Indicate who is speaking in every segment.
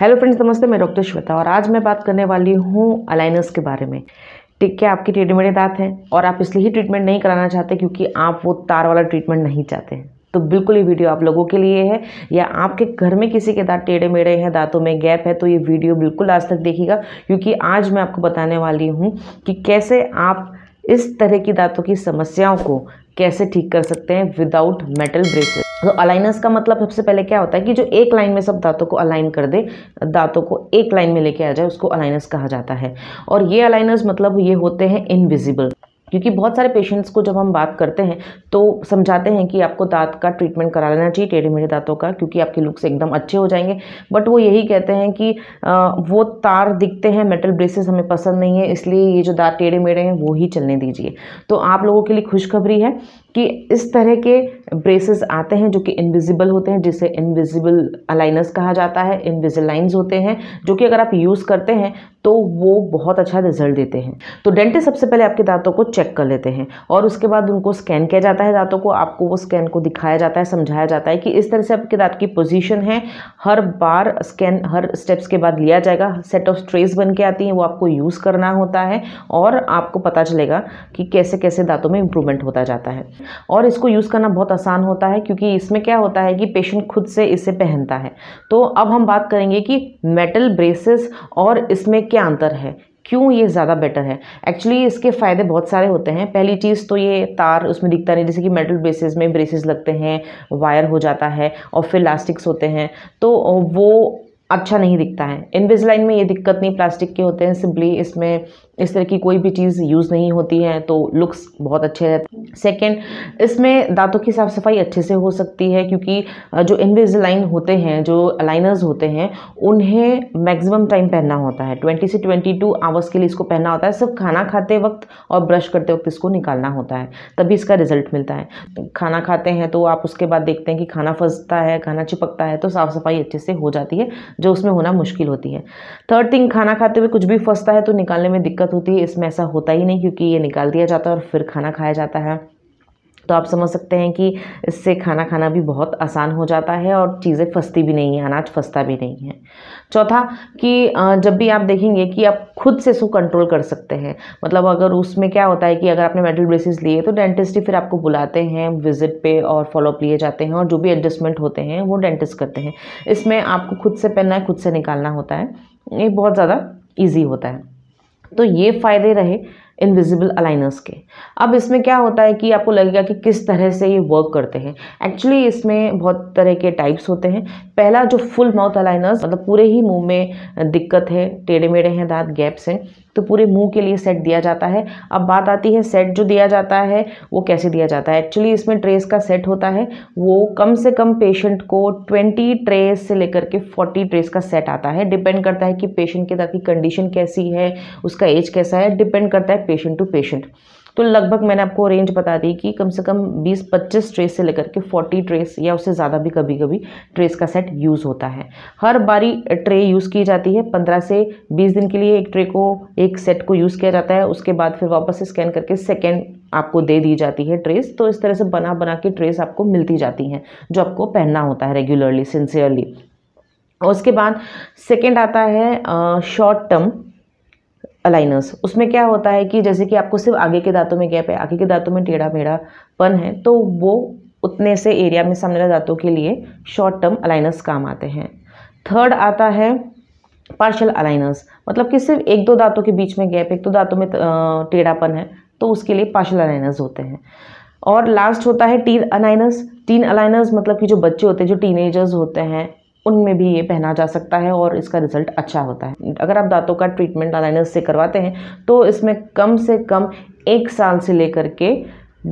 Speaker 1: hello friends नमस्ते मैं doctor Shweta और आज मैं बात करने वाली हूँ अलाइनस के बारे में ठीक है आपकी टेढ़े मेढ़े दांत हैं और आप इसलिए ही ट्रीटमेंट नहीं कराना चाहते क्योंकि आप वो तार वाला ट्रीटमेंट नहीं चाहते हैं तो बिल्कुल ये वीडियो आप लोगों के लिए है या आपके घर में किसी के दांत टेढ़े मेढ़े हैं दांतों में गैप है तो ये वीडियो बिल्कुल आज तक देखिएगा क्योंकि आज मैं आपको बताने वाली हूँ कि कैसे आप इस तरह की दांतों की समस्याओं को कैसे ठीक कर सकते हैं विदाउट मेटल ब्रेसेस तो अलाइनस का मतलब सबसे पहले क्या होता है कि जो एक लाइन में सब दांतों को अलाइन कर दे दांतों को एक लाइन में लेके आ जाए उसको अलाइनस कहा जाता है और ये अलाइनस मतलब ये होते हैं इनविजिबल क्योंकि बहुत सारे पेशेंट्स को जब हम बात करते हैं तो समझाते हैं कि आपको दांत का ट्रीटमेंट करा लेना चाहिए टेढ़े मेढ़े दांतों का क्योंकि आपके लुक्स एकदम अच्छे हो जाएंगे बट वो यही कहते हैं कि वो तार दिखते हैं मेटल ब्रेसेस हमें पसंद नहीं है इसलिए ये जो दांत टेढ़े मेढ़े हैं वो ही चलने दीजिए तो आप लोगों के लिए खुशखबरी है कि इस तरह के ब्रेसेस आते हैं जो कि इनविजिबल होते हैं जिसे इनविजिबल अलाइनर्स कहा जाता है इनविजिल लाइन्स होते हैं जो कि अगर आप यूज़ करते हैं तो वो बहुत अच्छा रिजल्ट देते हैं तो डेंटिस्ट सबसे पहले आपके दांतों को चेक कर लेते हैं और उसके बाद उनको स्कैन किया जाता है दांतों को आपको वो स्कैन को दिखाया जाता है समझाया जाता है कि इस तरह से आपके दांत की पोजीशन है हर बार स्कैन हर स्टेप्स के बाद लिया जाएगा सेट ऑफ स्ट्रेस बन के आती हैं वो आपको यूज़ करना होता है और आपको पता चलेगा कि कैसे कैसे दांतों में इम्प्रूवमेंट होता जाता है और इसको यूज़ करना बहुत आसान होता है क्योंकि इसमें क्या होता है कि पेशेंट खुद से इसे पहनता है तो अब हम बात करेंगे कि मेटल ब्रेसेस और इसमें क्या अंतर है क्यों ये ज़्यादा बेटर है एक्चुअली इसके फ़ायदे बहुत सारे होते हैं पहली चीज़ तो ये तार उसमें दिखता नहीं जैसे कि मेटल ब्रेसेस में ब्रेसेस लगते हैं वायर हो जाता है और फिर इलास्टिक्स होते हैं तो वो अच्छा नहीं दिखता है इनविजलाइन में ये दिक्कत नहीं प्लास्टिक के होते हैं सिंपली इसमें इस तरह की कोई भी चीज़ यूज़ नहीं होती है तो लुक्स बहुत अच्छे रहते हैं सेकेंड इसमें दांतों की साफ़ सफाई अच्छे से हो सकती है क्योंकि जो इनविजलाइन होते हैं जो लाइनर्स होते हैं उन्हें मैक्सिमम टाइम पहनना होता है ट्वेंटी से टू आवर्स के लिए इसको पहनना होता है सिर्फ खाना खाते वक्त और ब्रश करते वक्त इसको निकालना होता है तभी इसका रिजल्ट मिलता है खाना खाते हैं तो आप उसके बाद देखते हैं कि खाना फंसता है खाना चिपकता है तो साफ़ सफाई अच्छे से हो जाती है जो उसमें होना मुश्किल होती है थर्ड थिंग खाना खाते हुए कुछ भी फंसता है तो निकालने में दिक्कत होती है इसमें ऐसा होता ही नहीं क्योंकि ये निकाल दिया जाता है और फिर खाना खाया जाता है तो आप समझ सकते हैं कि इससे खाना खाना भी बहुत आसान हो जाता है और चीज़ें फंसती भी नहीं है अनाज फंसता भी नहीं है चौथा कि जब भी आप देखेंगे कि आप खुद से इसको कंट्रोल कर सकते हैं मतलब अगर उसमें क्या होता है कि अगर आपने मेडिकल ब्रेसिस लिए तो डेंटिस्ट ही फिर आपको बुलाते हैं विजिट पे और फॉलोअप लिए जाते हैं और जो भी एडजस्टमेंट होते हैं वो डेंटिस्ट करते हैं इसमें आपको खुद से पहनना है खुद से निकालना होता है ये बहुत ज़्यादा ईजी होता है तो ये फ़ायदे रहे इनविजिबल अलाइनर्स के अब इसमें क्या होता है कि आपको लगेगा कि किस तरह से ये वर्क करते हैं एक्चुअली इसमें बहुत तरह के टाइप्स होते हैं पहला जो फुल माउथ अलाइनर्स मतलब पूरे ही मुंह में दिक्कत है टेढ़े मेढ़े हैं दांत गैप्स हैं तो पूरे मुंह के लिए सेट दिया जाता है अब बात आती है सेट जो दिया जाता है वो कैसे दिया जाता है एक्चुअली इसमें ट्रेस का सेट होता है वो कम से कम पेशेंट को ट्वेंटी ट्रेस से लेकर के फोर्टी ट्रेस का सेट आता है डिपेंड करता है कि पेशेंट के दाँत की कंडीशन कैसी है उसका इसका एज कैसा है डिपेंड करता है पेशेंट टू पेशेंट तो लगभग मैंने आपको रेंज बता दी कि कम से कम 20-25 ट्रेस से लेकर के 40 ट्रेस या उससे ज़्यादा भी कभी कभी ट्रेस का सेट यूज़ होता है हर बारी ट्रे यूज़ की जाती है 15 से 20 दिन के लिए एक ट्रे को एक सेट को यूज़ किया जाता है उसके बाद फिर वापस स्कैन करके सेकेंड आपको दे दी जाती है ट्रेस तो इस तरह से बना बना के ट्रेस आपको मिलती जाती हैं जो आपको पहनना होता है रेगुलरली सिंसियरली और उसके बाद सेकेंड आता है शॉर्ट टर्म अलाइनर्स उसमें क्या होता है कि जैसे कि आपको सिर्फ आगे के दांतों में गैप है आगे के दांतों में टेढ़ा मेढ़ापन है तो वो उतने से एरिया में सामने दांतों के लिए शॉर्ट टर्म अलाइनर्स काम आते हैं थर्ड आता है पार्शल अलाइनर्स मतलब कि सिर्फ एक दो दांतों के बीच में गैप एक दो दांतों में टेढ़ापन है तो उसके लिए पार्शल अलाइनर्स होते हैं और लास्ट होता है टीन अलाइनर्स टीन अलाइनर्स मतलब कि जो बच्चे होते हैं जो टीनेजर्स होते हैं उनमें भी ये पहना जा सकता है और इसका रिजल्ट अच्छा होता है अगर आप दांतों का ट्रीटमेंट अलाइनस से करवाते हैं तो इसमें कम से कम एक साल से लेकर के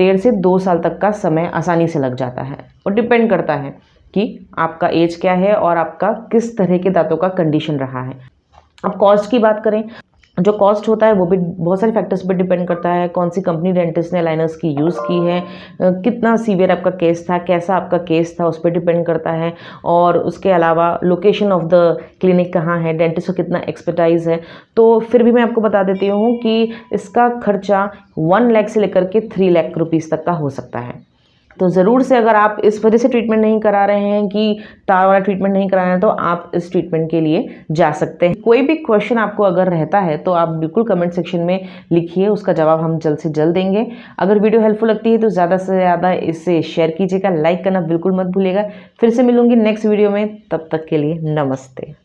Speaker 1: डेढ़ से दो साल तक का समय आसानी से लग जाता है और डिपेंड करता है कि आपका एज क्या है और आपका किस तरह के दांतों का कंडीशन रहा है अब कॉस्ट की बात करें जो कॉस्ट होता है वो भी बहुत सारे फैक्टर्स पर डिपेंड करता है कौन सी कंपनी डेंटिस्ट ने लाइनर्स की यूज़ की है कितना सीवियर आपका केस था कैसा आपका केस था उस पर डिपेंड करता है और उसके अलावा लोकेशन ऑफ द क्लिनिक कहाँ है डेंटिस्ट को कितना एक्सपर्टाइज है तो फिर भी मैं आपको बता देती हूँ कि इसका खर्चा वन लैख से लेकर के थ्री लैख रुपीज़ तक का हो सकता है तो ज़रूर से अगर आप इस वजह से ट्रीटमेंट नहीं करा रहे हैं कि तार वाला ट्रीटमेंट नहीं कराना तो आप इस ट्रीटमेंट के लिए जा सकते हैं कोई भी क्वेश्चन आपको अगर रहता है तो आप बिल्कुल कमेंट सेक्शन में लिखिए उसका जवाब हम जल्द से जल्द देंगे अगर वीडियो हेल्पफुल लगती है तो ज़्यादा से ज़्यादा इसे शेयर कीजिएगा लाइक करना बिल्कुल मत भूलेगा फिर से मिलूंगी नेक्स्ट वीडियो में तब तक के लिए नमस्ते